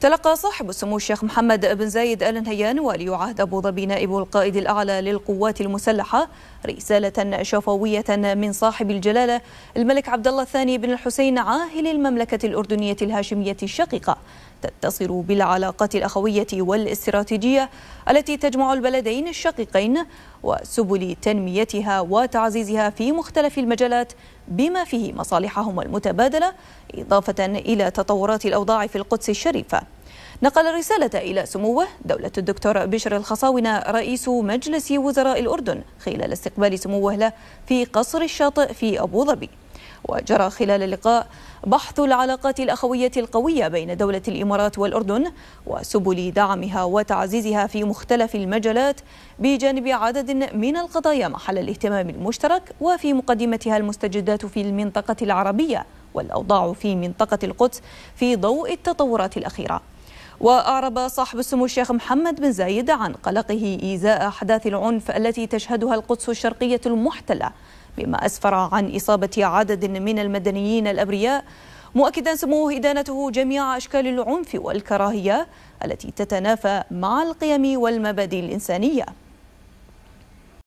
تلقى صاحب السمو الشيخ محمد بن زايد ال نهيان ولي عهد ابو ظبي نائب القائد الاعلى للقوات المسلحه رساله شفويه من صاحب الجلاله الملك عبد الله الثاني بن الحسين عاهل المملكه الاردنيه الهاشميه الشقيقه تتصل بالعلاقات الأخوية والاستراتيجية التي تجمع البلدين الشقيقين وسبل تنميتها وتعزيزها في مختلف المجالات بما فيه مصالحهم المتبادلة إضافة إلى تطورات الأوضاع في القدس الشريفة نقل رسالة إلى سموه دولة الدكتور بشر الخصاونة رئيس مجلس وزراء الأردن خلال استقبال سموه له في قصر الشاطئ في أبو ظبي وجرى خلال اللقاء بحث العلاقات الأخوية القوية بين دولة الإمارات والأردن وسبل دعمها وتعزيزها في مختلف المجالات بجانب عدد من القضايا محل الاهتمام المشترك وفي مقدمتها المستجدات في المنطقة العربية والأوضاع في منطقة القدس في ضوء التطورات الأخيرة وأعرب صاحب السمو الشيخ محمد بن زايد عن قلقه إزاء أحداث العنف التي تشهدها القدس الشرقية المحتلة مما أسفر عن إصابة عدد من المدنيين الأبرياء مؤكدا سموه إدانته جميع أشكال العنف والكراهية التي تتنافى مع القيم والمبادئ الإنسانية